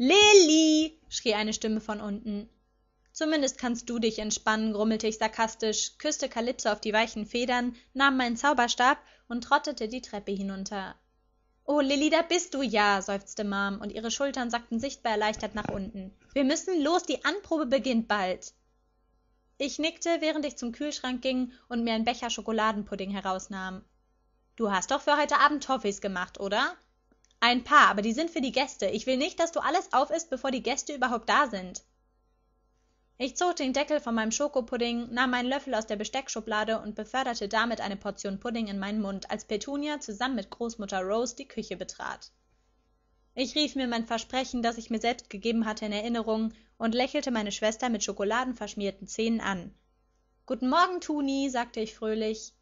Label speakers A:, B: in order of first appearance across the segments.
A: Lilli! schrie eine Stimme von unten. Zumindest kannst du dich entspannen, grummelte ich sarkastisch, küsste Kalypso auf die weichen Federn, nahm meinen Zauberstab und trottete die Treppe hinunter. Oh, Lilli, da bist du ja, seufzte Mom, und ihre Schultern sackten sichtbar erleichtert nach unten. Wir müssen los, die Anprobe beginnt bald. Ich nickte, während ich zum Kühlschrank ging und mir einen Becher Schokoladenpudding herausnahm. Du hast doch für heute Abend Toffees gemacht, oder? Ein paar, aber die sind für die Gäste. Ich will nicht, dass du alles aufisst, bevor die Gäste überhaupt da sind. Ich zog den Deckel von meinem Schokopudding, nahm meinen Löffel aus der Besteckschublade und beförderte damit eine Portion Pudding in meinen Mund, als Petunia zusammen mit Großmutter Rose die Küche betrat. Ich rief mir mein Versprechen, das ich mir selbst gegeben hatte, in Erinnerung und lächelte meine Schwester mit schokoladenverschmierten Zähnen an. Guten Morgen, Tuni, sagte ich fröhlich.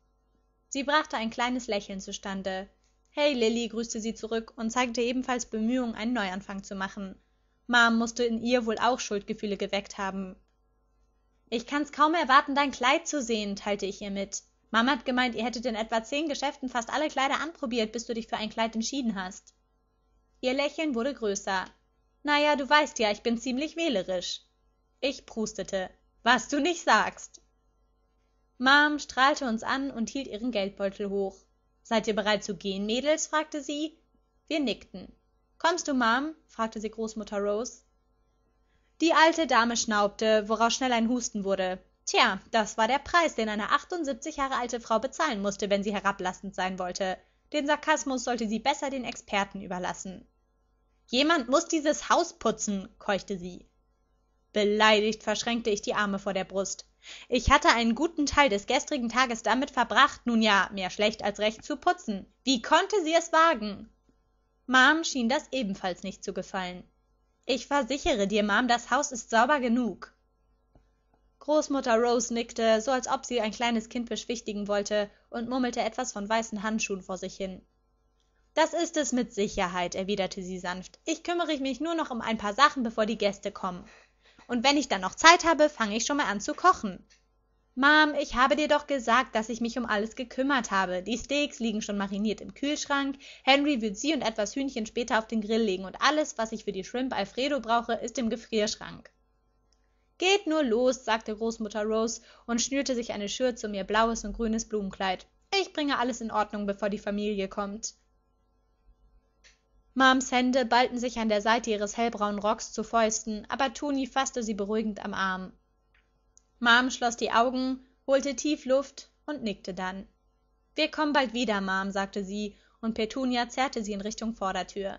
A: Sie brachte ein kleines Lächeln zustande hey lily grüßte sie zurück und zeigte ebenfalls bemühungen einen neuanfang zu machen mom mußte in ihr wohl auch schuldgefühle geweckt haben ich kann's kaum erwarten dein kleid zu sehen teilte ich ihr mit Mom hat gemeint ihr hättet in etwa zehn geschäften fast alle kleider anprobiert bis du dich für ein kleid entschieden hast ihr lächeln wurde größer na ja du weißt ja ich bin ziemlich wählerisch ich prustete was du nicht sagst mom strahlte uns an und hielt ihren geldbeutel hoch Seid ihr bereit zu gehen, Mädels? fragte sie. Wir nickten. Kommst du, Mom? fragte sie Großmutter Rose. Die alte Dame schnaubte, woraus schnell ein Husten wurde. Tja, das war der Preis, den eine 78 Jahre alte Frau bezahlen musste, wenn sie herablassend sein wollte. Den Sarkasmus sollte sie besser den Experten überlassen. Jemand muss dieses Haus putzen, keuchte sie. Beleidigt verschränkte ich die Arme vor der Brust ich hatte einen guten teil des gestrigen tages damit verbracht nun ja mehr schlecht als recht zu putzen wie konnte sie es wagen mam schien das ebenfalls nicht zu gefallen ich versichere dir mam das haus ist sauber genug großmutter rose nickte so als ob sie ein kleines kind beschwichtigen wollte und murmelte etwas von weißen handschuhen vor sich hin das ist es mit sicherheit erwiderte sie sanft ich kümmere mich nur noch um ein paar sachen bevor die gäste kommen und wenn ich dann noch Zeit habe, fange ich schon mal an zu kochen. Mom, ich habe dir doch gesagt, dass ich mich um alles gekümmert habe. Die Steaks liegen schon mariniert im Kühlschrank. Henry wird sie und etwas Hühnchen später auf den Grill legen und alles, was ich für die Shrimp Alfredo brauche, ist im Gefrierschrank. Geht nur los, sagte Großmutter Rose und schnürte sich eine Schürze um ihr blaues und grünes Blumenkleid. Ich bringe alles in Ordnung, bevor die Familie kommt. Moms Hände ballten sich an der Seite ihres hellbraunen Rocks zu Fäusten, aber Toni fasste sie beruhigend am Arm. Mom schloss die Augen, holte tief Luft und nickte dann. Wir kommen bald wieder, Mom, sagte sie, und Petunia zerrte sie in Richtung Vordertür.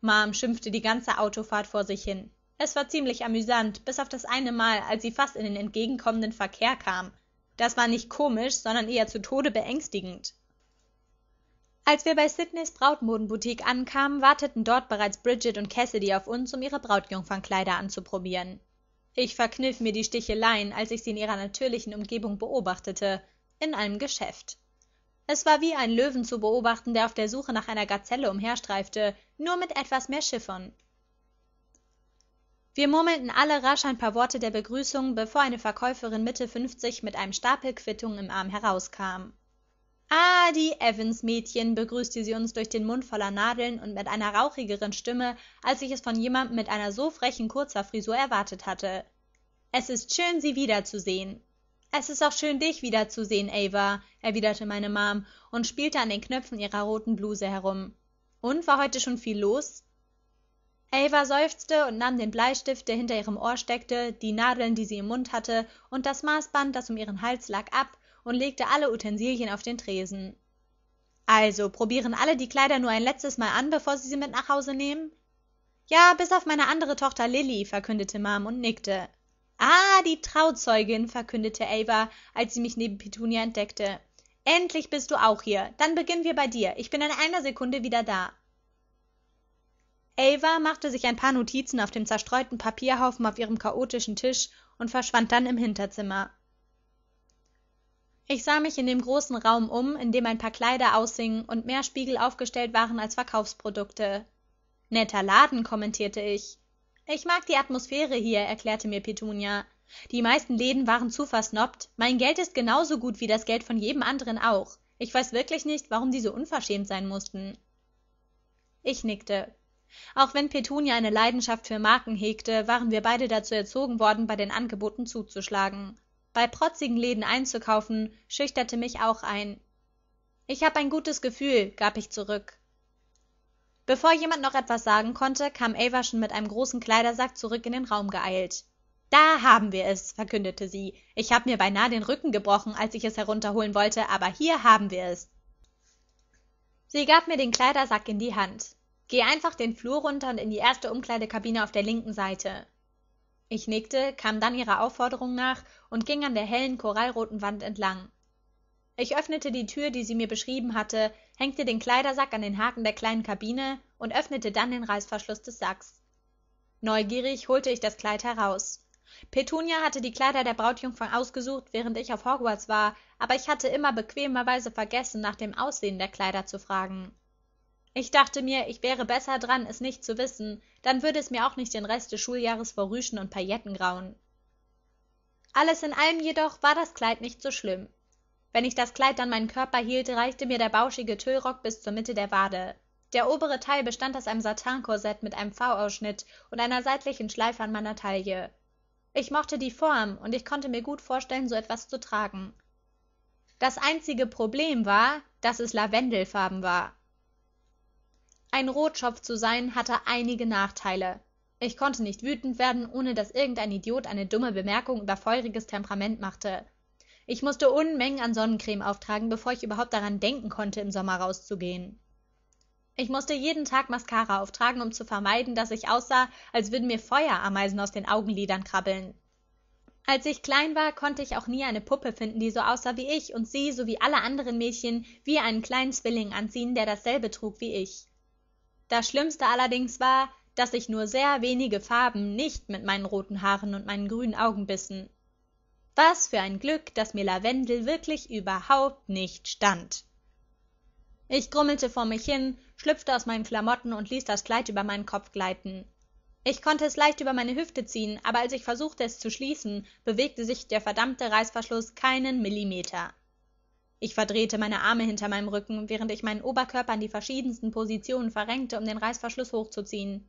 A: Mom schimpfte die ganze Autofahrt vor sich hin. Es war ziemlich amüsant, bis auf das eine Mal, als sie fast in den entgegenkommenden Verkehr kam. Das war nicht komisch, sondern eher zu Tode beängstigend. Als wir bei Sydneys Brautmodenboutique ankamen, warteten dort bereits Bridget und Cassidy auf uns, um ihre Brautjungfernkleider anzuprobieren. Ich verkniff mir die Sticheleien, als ich sie in ihrer natürlichen Umgebung beobachtete, in einem Geschäft. Es war wie ein Löwen zu beobachten, der auf der Suche nach einer Gazelle umherstreifte, nur mit etwas mehr Schiffern. Wir murmelten alle rasch ein paar Worte der Begrüßung, bevor eine Verkäuferin Mitte fünfzig mit einem Stapel Quittungen im Arm herauskam ah die evans mädchen begrüßte sie uns durch den mund voller nadeln und mit einer rauchigeren stimme als ich es von jemandem mit einer so frechen kurzer Frisur erwartet hatte es ist schön sie wiederzusehen es ist auch schön dich wiederzusehen ava erwiderte meine mom und spielte an den knöpfen ihrer roten bluse herum und war heute schon viel los ava seufzte und nahm den bleistift der hinter ihrem ohr steckte die nadeln die sie im mund hatte und das maßband das um ihren hals lag ab und legte alle Utensilien auf den Tresen. Also, probieren alle die Kleider nur ein letztes Mal an, bevor sie sie mit nach Hause nehmen? Ja, bis auf meine andere Tochter Lilly, verkündete Mom und nickte. Ah, die Trauzeugin, verkündete Ava, als sie mich neben Petunia entdeckte. Endlich bist du auch hier. Dann beginnen wir bei dir. Ich bin in einer Sekunde wieder da. Ava machte sich ein paar Notizen auf dem zerstreuten Papierhaufen auf ihrem chaotischen Tisch und verschwand dann im Hinterzimmer ich sah mich in dem großen raum um in dem ein paar kleider aushingen und mehr spiegel aufgestellt waren als verkaufsprodukte netter laden kommentierte ich ich mag die atmosphäre hier erklärte mir petunia die meisten läden waren zu versnobbt mein geld ist genau so gut wie das geld von jedem anderen auch ich weiß wirklich nicht warum die so unverschämt sein mußten ich nickte auch wenn petunia eine leidenschaft für marken hegte waren wir beide dazu erzogen worden bei den angeboten zuzuschlagen bei protzigen läden einzukaufen schüchterte mich auch ein ich hab ein gutes gefühl gab ich zurück bevor jemand noch etwas sagen konnte kam ava schon mit einem großen kleidersack zurück in den raum geeilt da haben wir es verkündete sie ich hab mir beinahe den rücken gebrochen als ich es herunterholen wollte aber hier haben wir es sie gab mir den kleidersack in die hand geh einfach den flur runter und in die erste umkleidekabine auf der linken seite ich nickte kam dann ihrer aufforderung nach und ging an der hellen korallroten wand entlang ich öffnete die tür die sie mir beschrieben hatte hängte den kleidersack an den haken der kleinen kabine und öffnete dann den reißverschluß des sacks neugierig holte ich das kleid heraus petunia hatte die kleider der brautjungfern ausgesucht während ich auf hogwarts war aber ich hatte immer bequemerweise vergessen nach dem aussehen der kleider zu fragen ich dachte mir, ich wäre besser dran, es nicht zu wissen, dann würde es mir auch nicht den Rest des Schuljahres vor Rüschen und Pailletten grauen. Alles in allem jedoch war das Kleid nicht so schlimm. Wenn ich das Kleid an meinen Körper hielt, reichte mir der bauschige Tüllrock bis zur Mitte der Wade. Der obere Teil bestand aus einem Satinkorsett mit einem V-Ausschnitt und einer seitlichen Schleife an meiner Taille. Ich mochte die Form und ich konnte mir gut vorstellen, so etwas zu tragen. Das einzige Problem war, dass es Lavendelfarben war ein Rotschopf zu sein hatte einige Nachteile. Ich konnte nicht wütend werden, ohne dass irgendein Idiot eine dumme Bemerkung über feuriges Temperament machte. Ich musste Unmengen an Sonnencreme auftragen, bevor ich überhaupt daran denken konnte, im Sommer rauszugehen. Ich musste jeden Tag Mascara auftragen, um zu vermeiden, dass ich aussah, als würden mir Feuerameisen aus den Augenlidern krabbeln. Als ich klein war, konnte ich auch nie eine Puppe finden, die so aussah wie ich und sie, so wie alle anderen Mädchen, wie einen kleinen Zwilling anziehen, der dasselbe trug wie ich das schlimmste allerdings war daß ich nur sehr wenige farben nicht mit meinen roten haaren und meinen grünen augen bissen was für ein glück daß mir lavendel wirklich überhaupt nicht stand ich grummelte vor mich hin schlüpfte aus meinen klamotten und ließ das kleid über meinen kopf gleiten ich konnte es leicht über meine hüfte ziehen aber als ich versuchte es zu schließen bewegte sich der verdammte reißverschluß keinen millimeter ich verdrehte meine Arme hinter meinem Rücken, während ich meinen Oberkörper in die verschiedensten Positionen verrenkte, um den Reißverschluss hochzuziehen.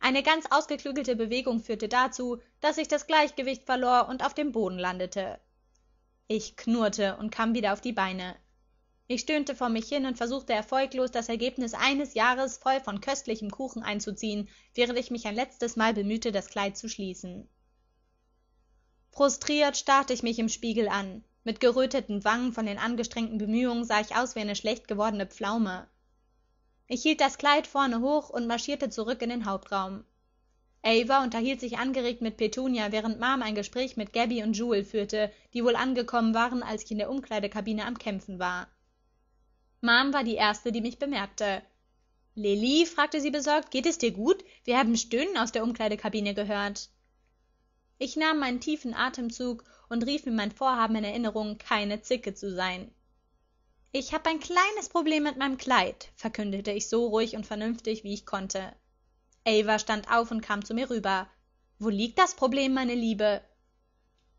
A: Eine ganz ausgeklügelte Bewegung führte dazu, dass ich das Gleichgewicht verlor und auf dem Boden landete. Ich knurrte und kam wieder auf die Beine. Ich stöhnte vor mich hin und versuchte erfolglos, das Ergebnis eines Jahres voll von köstlichem Kuchen einzuziehen, während ich mich ein letztes Mal bemühte, das Kleid zu schließen. Frustriert starrte ich mich im Spiegel an mit geröteten wangen von den angestrengten bemühungen sah ich aus wie eine schlecht gewordene pflaume ich hielt das kleid vorne hoch und marschierte zurück in den hauptraum ava unterhielt sich angeregt mit petunia während mom ein gespräch mit Gabby und jule führte die wohl angekommen waren als ich in der umkleidekabine am kämpfen war mom war die erste die mich bemerkte lilli fragte sie besorgt geht es dir gut wir haben stöhnen aus der umkleidekabine gehört ich nahm meinen tiefen atemzug und rief mir mein Vorhaben in Erinnerung, keine Zicke zu sein. Ich habe ein kleines Problem mit meinem Kleid, verkündete ich so ruhig und vernünftig, wie ich konnte. Ava stand auf und kam zu mir rüber. Wo liegt das Problem, meine Liebe?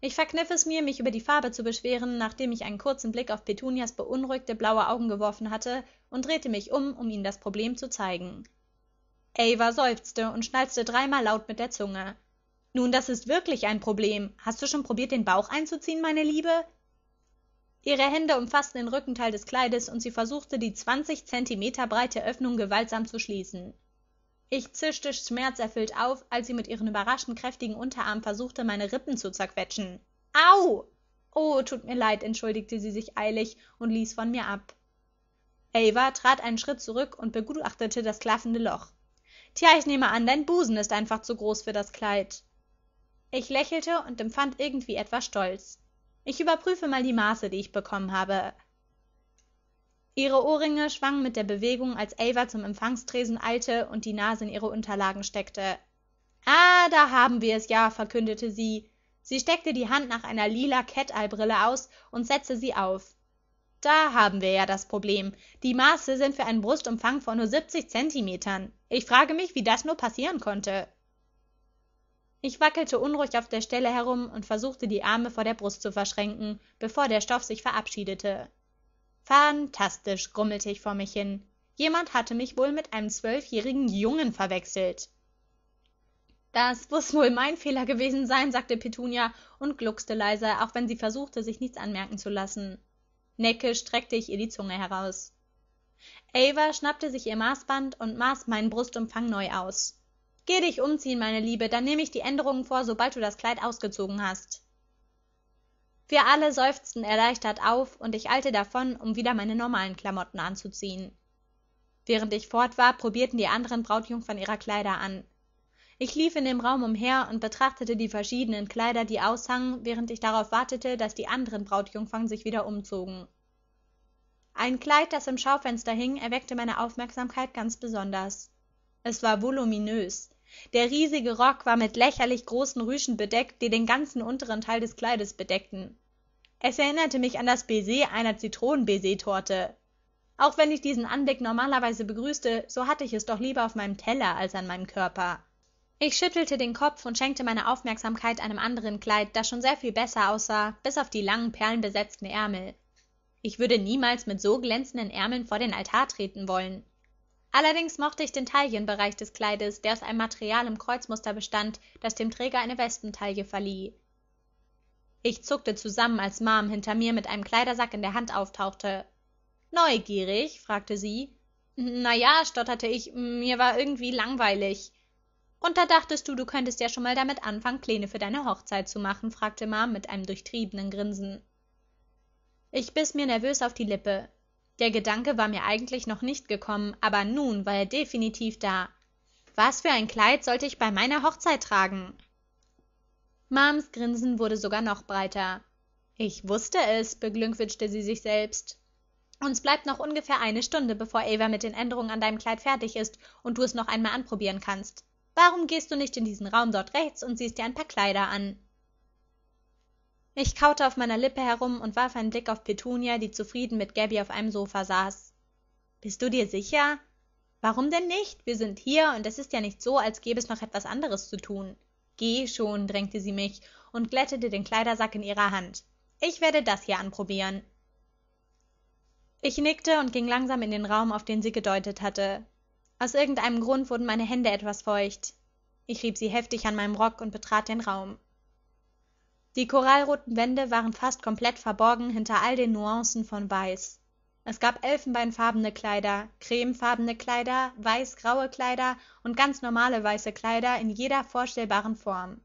A: Ich verkniff es mir, mich über die Farbe zu beschweren, nachdem ich einen kurzen Blick auf Petunias beunruhigte blaue Augen geworfen hatte, und drehte mich um, um ihnen das Problem zu zeigen. Ava seufzte und schnalzte dreimal laut mit der Zunge. Nun, das ist wirklich ein Problem. Hast du schon probiert, den Bauch einzuziehen, meine Liebe? Ihre Hände umfassten den Rückenteil des Kleides und sie versuchte, die zwanzig Zentimeter breite Öffnung gewaltsam zu schließen. Ich zischte schmerzerfüllt auf, als sie mit ihren überraschend kräftigen Unterarmen versuchte, meine Rippen zu zerquetschen. Au! Oh, tut mir leid, entschuldigte sie sich eilig und ließ von mir ab. Ava trat einen Schritt zurück und begutachtete das klaffende Loch. Tja, ich nehme an, dein Busen ist einfach zu groß für das Kleid ich lächelte und empfand irgendwie etwas stolz ich überprüfe mal die maße die ich bekommen habe ihre ohrringe schwangen mit der bewegung als Ava zum empfangstresen eilte und die nase in ihre unterlagen steckte ah da haben wir es ja verkündete sie sie steckte die hand nach einer lila cat aus und setzte sie auf da haben wir ja das problem die maße sind für einen brustumfang von nur siebzig zentimetern ich frage mich wie das nur passieren konnte ich wackelte unruhig auf der stelle herum und versuchte die arme vor der brust zu verschränken bevor der stoff sich verabschiedete phantastisch grummelte ich vor mich hin jemand hatte mich wohl mit einem zwölfjährigen jungen verwechselt das muß wohl mein fehler gewesen sein sagte petunia und gluckste leise auch wenn sie versuchte sich nichts anmerken zu lassen neckisch streckte ich ihr die zunge heraus ava schnappte sich ihr maßband und maß meinen brustumfang neu aus Geh dich umziehen, meine Liebe, dann nehme ich die Änderungen vor, sobald du das Kleid ausgezogen hast. Wir alle seufzten erleichtert auf, und ich eilte davon, um wieder meine normalen Klamotten anzuziehen. Während ich fort war, probierten die anderen Brautjungfern ihre Kleider an. Ich lief in dem Raum umher und betrachtete die verschiedenen Kleider, die aushangen, während ich darauf wartete, dass die anderen Brautjungfern sich wieder umzogen. Ein Kleid, das im Schaufenster hing, erweckte meine Aufmerksamkeit ganz besonders. Es war voluminös, der riesige rock war mit lächerlich großen rüschen bedeckt die den ganzen unteren teil des kleides bedeckten es erinnerte mich an das baiser einer zitronenbaisertorte auch wenn ich diesen anblick normalerweise begrüßte so hatte ich es doch lieber auf meinem teller als an meinem körper ich schüttelte den kopf und schenkte meine aufmerksamkeit einem anderen kleid das schon sehr viel besser aussah bis auf die langen perlenbesetzten ärmel ich würde niemals mit so glänzenden ärmeln vor den altar treten wollen Allerdings mochte ich den Taillenbereich des Kleides, der aus einem Material im Kreuzmuster bestand, das dem Träger eine Wespentaille verlieh. Ich zuckte zusammen, als Mom hinter mir mit einem Kleidersack in der Hand auftauchte. Neugierig? fragte sie. Na ja, stotterte ich, mir war irgendwie langweilig. Und da dachtest du, du könntest ja schon mal damit anfangen, Pläne für deine Hochzeit zu machen, fragte Mom mit einem durchtriebenen Grinsen. Ich biss mir nervös auf die Lippe der gedanke war mir eigentlich noch nicht gekommen aber nun war er definitiv da was für ein kleid sollte ich bei meiner hochzeit tragen moms grinsen wurde sogar noch breiter ich wußte es beglückwünschte sie sich selbst uns bleibt noch ungefähr eine stunde bevor eva mit den änderungen an deinem kleid fertig ist und du es noch einmal anprobieren kannst warum gehst du nicht in diesen raum dort rechts und siehst dir ein paar kleider an ich kaute auf meiner lippe herum und warf einen blick auf petunia die zufrieden mit gabby auf einem sofa saß bist du dir sicher warum denn nicht wir sind hier und es ist ja nicht so als gäbe es noch etwas anderes zu tun geh schon drängte sie mich und glättete den kleidersack in ihrer hand ich werde das hier anprobieren ich nickte und ging langsam in den raum auf den sie gedeutet hatte aus irgendeinem grund wurden meine hände etwas feucht ich rieb sie heftig an meinem rock und betrat den raum die korallenroten wände waren fast komplett verborgen hinter all den nuancen von weiß es gab elfenbeinfarbene kleider cremefarbene kleider weißgraue kleider und ganz normale weiße kleider in jeder vorstellbaren form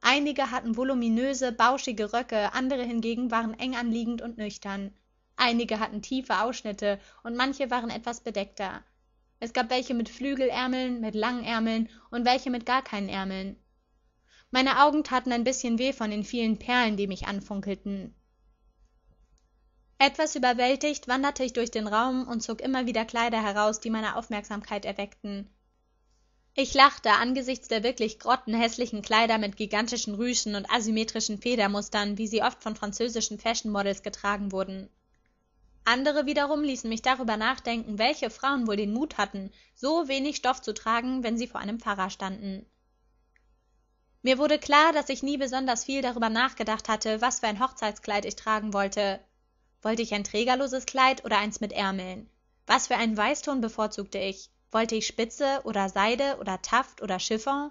A: einige hatten voluminöse bauschige röcke andere hingegen waren eng anliegend und nüchtern einige hatten tiefe ausschnitte und manche waren etwas bedeckter es gab welche mit flügelärmeln mit langen ärmeln und welche mit gar keinen ärmeln meine augen taten ein bißchen weh von den vielen perlen die mich anfunkelten etwas überwältigt wanderte ich durch den raum und zog immer wieder kleider heraus die meine aufmerksamkeit erweckten ich lachte angesichts der wirklich grottenhäßlichen kleider mit gigantischen rüschen und asymmetrischen federmustern wie sie oft von französischen fashion models getragen wurden andere wiederum ließen mich darüber nachdenken welche frauen wohl den mut hatten so wenig stoff zu tragen wenn sie vor einem pfarrer standen mir wurde klar daß ich nie besonders viel darüber nachgedacht hatte was für ein hochzeitskleid ich tragen wollte wollte ich ein trägerloses kleid oder eins mit ärmeln was für einen weißton bevorzugte ich wollte ich spitze oder seide oder taft oder chiffon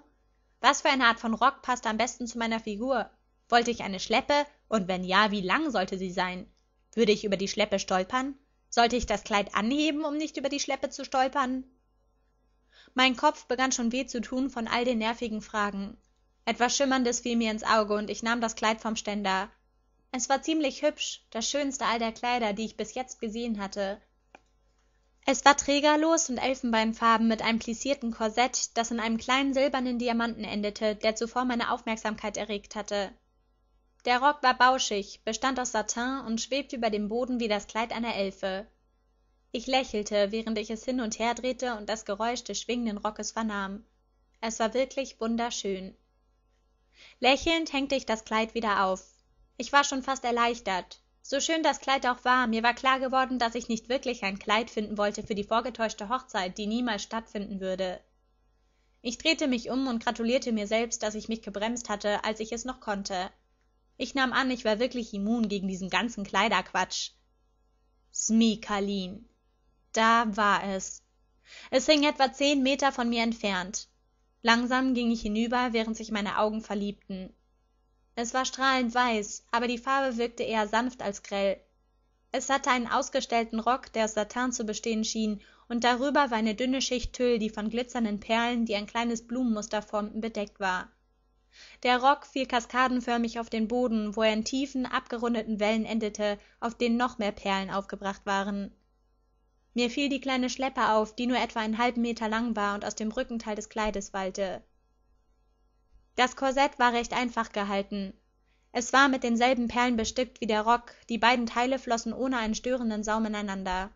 A: was für eine art von rock paßte am besten zu meiner figur wollte ich eine schleppe und wenn ja wie lang sollte sie sein würde ich über die schleppe stolpern sollte ich das kleid anheben um nicht über die schleppe zu stolpern mein kopf begann schon weh zu tun von all den nervigen fragen etwas schimmerndes fiel mir ins auge und ich nahm das kleid vom ständer es war ziemlich hübsch das schönste all der kleider die ich bis jetzt gesehen hatte es war trägerlos und elfenbeinfarben mit einem plissierten korsett das in einem kleinen silbernen diamanten endete der zuvor meine aufmerksamkeit erregt hatte der rock war bauschig bestand aus satin und schwebte über dem boden wie das kleid einer elfe ich lächelte während ich es hin und her drehte und das geräusch des schwingenden rockes vernahm es war wirklich wunderschön lächelnd hängte ich das kleid wieder auf ich war schon fast erleichtert so schön das kleid auch war mir war klar geworden daß ich nicht wirklich ein kleid finden wollte für die vorgetäuschte hochzeit die niemals stattfinden würde ich drehte mich um und gratulierte mir selbst daß ich mich gebremst hatte als ich es noch konnte ich nahm an ich war wirklich immun gegen diesen ganzen kleiderquatsch smikaline da war es es hing etwa zehn meter von mir entfernt langsam ging ich hinüber während sich meine augen verliebten es war strahlend weiß aber die farbe wirkte eher sanft als grell es hatte einen ausgestellten rock der aus satin zu bestehen schien und darüber war eine dünne schicht tüll die von glitzernden perlen die ein kleines blumenmuster formten bedeckt war der rock fiel kaskadenförmig auf den boden wo er in tiefen abgerundeten wellen endete auf denen noch mehr perlen aufgebracht waren mir fiel die kleine schleppe auf die nur etwa einen halben meter lang war und aus dem rückenteil des kleides wallte das korsett war recht einfach gehalten es war mit denselben perlen bestickt wie der rock die beiden teile flossen ohne einen störenden saum ineinander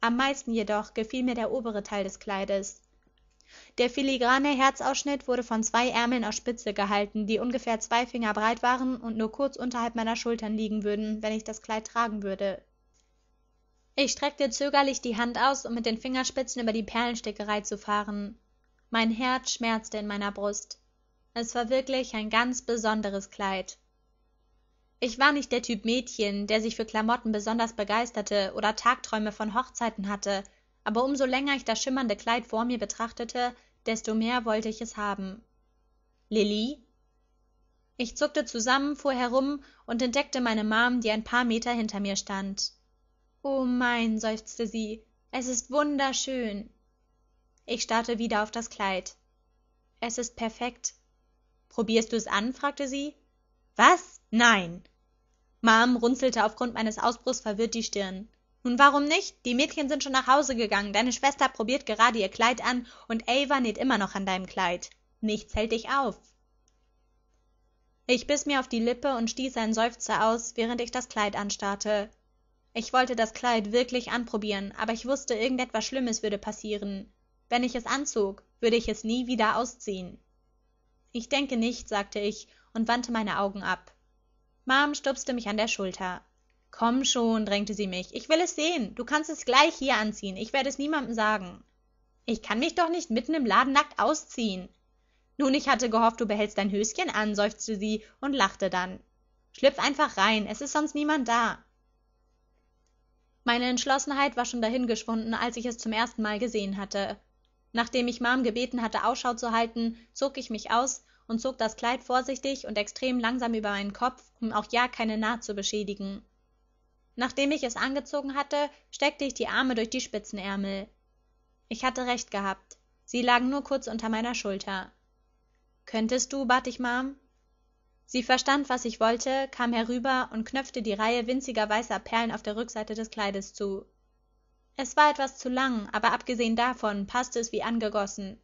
A: am meisten jedoch gefiel mir der obere teil des kleides der filigrane herzausschnitt wurde von zwei ärmeln aus spitze gehalten die ungefähr zwei finger breit waren und nur kurz unterhalb meiner schultern liegen würden wenn ich das kleid tragen würde ich streckte zögerlich die hand aus um mit den fingerspitzen über die perlenstickerei zu fahren mein herz schmerzte in meiner brust es war wirklich ein ganz besonderes kleid ich war nicht der typ mädchen der sich für klamotten besonders begeisterte oder tagträume von hochzeiten hatte aber um so länger ich das schimmernde kleid vor mir betrachtete desto mehr wollte ich es haben lilli ich zuckte zusammen fuhr herum und entdeckte meine mom die ein paar meter hinter mir stand o oh mein seufzte sie es ist wunderschön ich starrte wieder auf das kleid es ist perfekt probierst du es an fragte sie was nein mom runzelte aufgrund meines ausbruchs verwirrt die stirn nun warum nicht die mädchen sind schon nach hause gegangen deine schwester probiert gerade ihr kleid an und ava näht immer noch an deinem kleid nichts hält dich auf ich biß mir auf die lippe und stieß einen seufzer aus während ich das kleid anstarrte ich wollte das kleid wirklich anprobieren aber ich wußte irgendetwas schlimmes würde passieren wenn ich es anzog würde ich es nie wieder ausziehen ich denke nicht sagte ich und wandte meine augen ab Mom stupste mich an der schulter komm schon drängte sie mich ich will es sehen du kannst es gleich hier anziehen ich werde es niemandem sagen ich kann mich doch nicht mitten im laden nackt ausziehen nun ich hatte gehofft du behältst dein höschen an seufzte sie und lachte dann schlüpf einfach rein es ist sonst niemand da meine entschlossenheit war schon dahingeschwunden als ich es zum ersten mal gesehen hatte nachdem ich mom gebeten hatte ausschau zu halten zog ich mich aus und zog das kleid vorsichtig und extrem langsam über meinen kopf um auch ja keine naht zu beschädigen nachdem ich es angezogen hatte steckte ich die arme durch die spitzenärmel ich hatte recht gehabt sie lagen nur kurz unter meiner schulter könntest du bat ich sie verstand was ich wollte kam herüber und knöpfte die reihe winziger weißer perlen auf der rückseite des kleides zu es war etwas zu lang aber abgesehen davon paßte es wie angegossen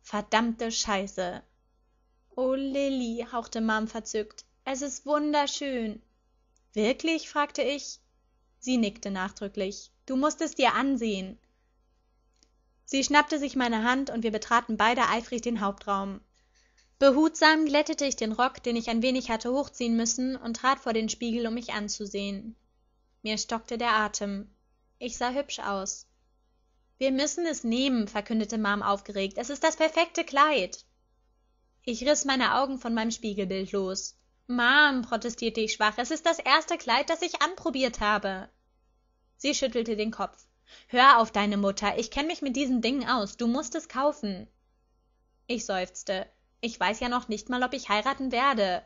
A: verdammte scheiße Oh lilli hauchte mom verzückt es ist wunderschön wirklich fragte ich sie nickte nachdrücklich du mußt es dir ansehen sie schnappte sich meine hand und wir betraten beide eifrig den hauptraum behutsam glättete ich den rock den ich ein wenig hatte hochziehen müssen und trat vor den spiegel um mich anzusehen mir stockte der atem ich sah hübsch aus wir müssen es nehmen verkündete mom aufgeregt es ist das perfekte kleid ich riß meine augen von meinem spiegelbild los mom protestierte ich schwach es ist das erste kleid das ich anprobiert habe sie schüttelte den kopf hör auf deine mutter ich kenn mich mit diesen dingen aus du mußt es kaufen ich seufzte ich weiß ja noch nicht mal ob ich heiraten werde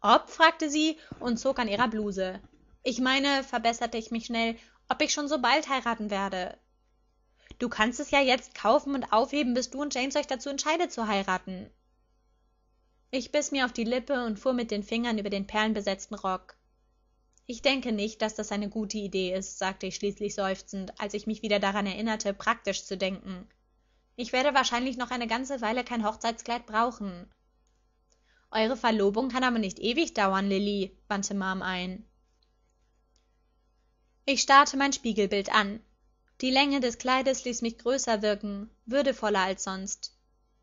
A: ob fragte sie und zog an ihrer bluse ich meine verbesserte ich mich schnell ob ich schon so bald heiraten werde du kannst es ja jetzt kaufen und aufheben bis du und james euch dazu entscheidet zu heiraten ich biß mir auf die lippe und fuhr mit den fingern über den perlenbesetzten rock ich denke nicht daß das eine gute idee ist sagte ich schließlich seufzend als ich mich wieder daran erinnerte praktisch zu denken ich werde wahrscheinlich noch eine ganze Weile kein Hochzeitskleid brauchen. Eure Verlobung kann aber nicht ewig dauern, Lilly, wandte Mom ein. Ich starrte mein Spiegelbild an. Die Länge des Kleides ließ mich größer wirken, würdevoller als sonst.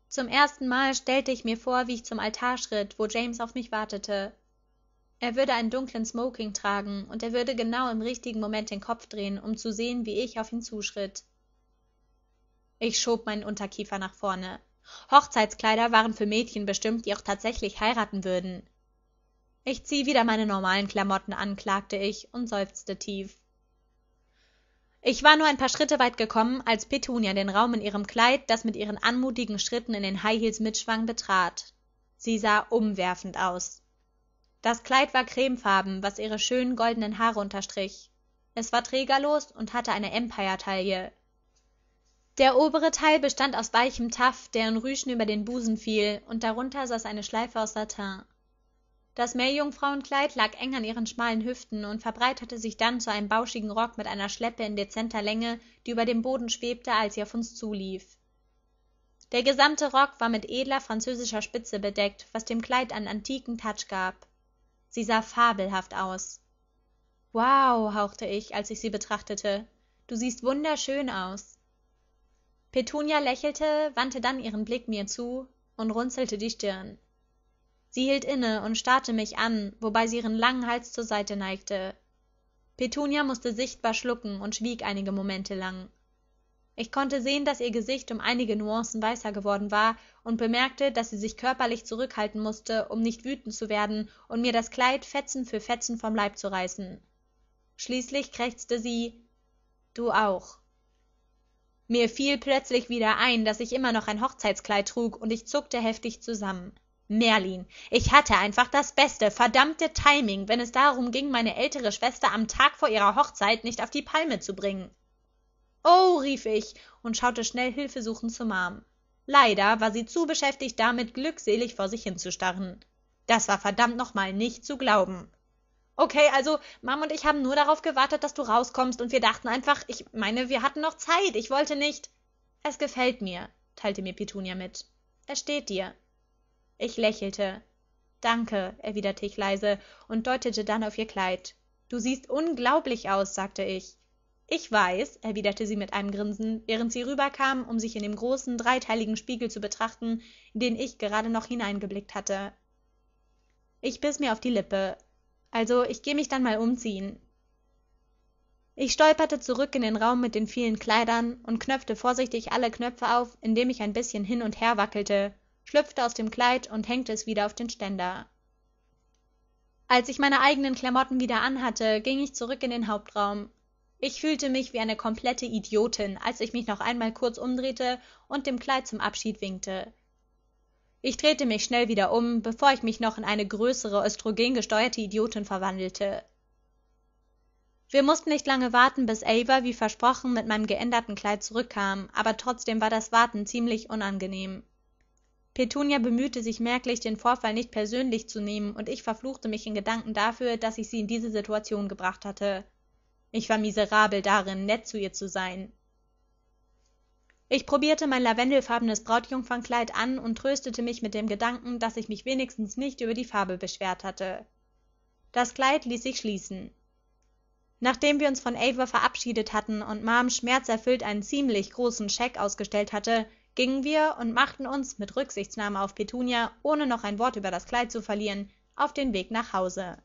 A: Zum ersten Mal stellte ich mir vor, wie ich zum Altar schritt, wo James auf mich wartete. Er würde einen dunklen Smoking tragen, und er würde genau im richtigen Moment den Kopf drehen, um zu sehen, wie ich auf ihn zuschritt ich schob meinen unterkiefer nach vorne hochzeitskleider waren für mädchen bestimmt die auch tatsächlich heiraten würden ich zieh wieder meine normalen klamotten an klagte ich und seufzte tief ich war nur ein paar schritte weit gekommen als petunia den raum in ihrem kleid das mit ihren anmutigen schritten in den high heels mitschwang betrat sie sah umwerfend aus das kleid war cremefarben was ihre schönen goldenen haare unterstrich es war trägerlos und hatte eine Empire-Taille, der obere teil bestand aus weichem taff der in rüschen über den busen fiel und darunter saß eine schleife aus satin das meerjungfrauenkleid lag eng an ihren schmalen hüften und verbreiterte sich dann zu einem bauschigen rock mit einer schleppe in dezenter länge die über dem boden schwebte als sie auf uns zulief der gesamte rock war mit edler französischer spitze bedeckt was dem kleid einen antiken touch gab sie sah fabelhaft aus wow hauchte ich als ich sie betrachtete du siehst wunderschön aus petunia lächelte wandte dann ihren blick mir zu und runzelte die stirn sie hielt inne und starrte mich an wobei sie ihren langen hals zur seite neigte petunia mußte sichtbar schlucken und schwieg einige momente lang ich konnte sehen daß ihr gesicht um einige nuancen weißer geworden war und bemerkte daß sie sich körperlich zurückhalten mußte um nicht wütend zu werden und mir das kleid fetzen für fetzen vom leib zu reißen schließlich krächzte sie du auch mir fiel plötzlich wieder ein daß ich immer noch ein hochzeitskleid trug und ich zuckte heftig zusammen merlin ich hatte einfach das beste verdammte timing wenn es darum ging meine ältere schwester am tag vor ihrer hochzeit nicht auf die palme zu bringen oh rief ich und schaute schnell hilfesuchend zu mom leider war sie zu beschäftigt damit glückselig vor sich hinzustarren das war verdammt nochmal nicht zu glauben Okay, also Mom und ich haben nur darauf gewartet, dass du rauskommst und wir dachten einfach, ich meine, wir hatten noch Zeit, ich wollte nicht. Es gefällt mir, teilte mir Petunia mit. Es steht dir. Ich lächelte. Danke, erwiderte ich leise und deutete dann auf ihr Kleid. Du siehst unglaublich aus, sagte ich. Ich weiß, erwiderte sie mit einem Grinsen, während sie rüberkam, um sich in dem großen, dreiteiligen Spiegel zu betrachten, in den ich gerade noch hineingeblickt hatte. Ich biss mir auf die Lippe also ich geh mich dann mal umziehen ich stolperte zurück in den raum mit den vielen kleidern und knöpfte vorsichtig alle knöpfe auf indem ich ein bißchen hin und her wackelte schlüpfte aus dem kleid und hängte es wieder auf den ständer als ich meine eigenen klamotten wieder anhatte ging ich zurück in den hauptraum ich fühlte mich wie eine komplette idiotin als ich mich noch einmal kurz umdrehte und dem kleid zum abschied winkte ich drehte mich schnell wieder um bevor ich mich noch in eine größere östrogengesteuerte idiotin verwandelte wir mußten nicht lange warten bis ava wie versprochen mit meinem geänderten kleid zurückkam aber trotzdem war das warten ziemlich unangenehm petunia bemühte sich merklich den vorfall nicht persönlich zu nehmen und ich verfluchte mich in gedanken dafür daß ich sie in diese situation gebracht hatte ich war miserabel darin nett zu ihr zu sein ich probierte mein lavendelfarbenes brautjungfernkleid an und tröstete mich mit dem gedanken daß ich mich wenigstens nicht über die farbe beschwert hatte das kleid ließ sich schließen nachdem wir uns von ava verabschiedet hatten und mom schmerzerfüllt einen ziemlich großen scheck ausgestellt hatte gingen wir und machten uns mit rücksichtnahme auf petunia ohne noch ein wort über das kleid zu verlieren auf den weg nach hause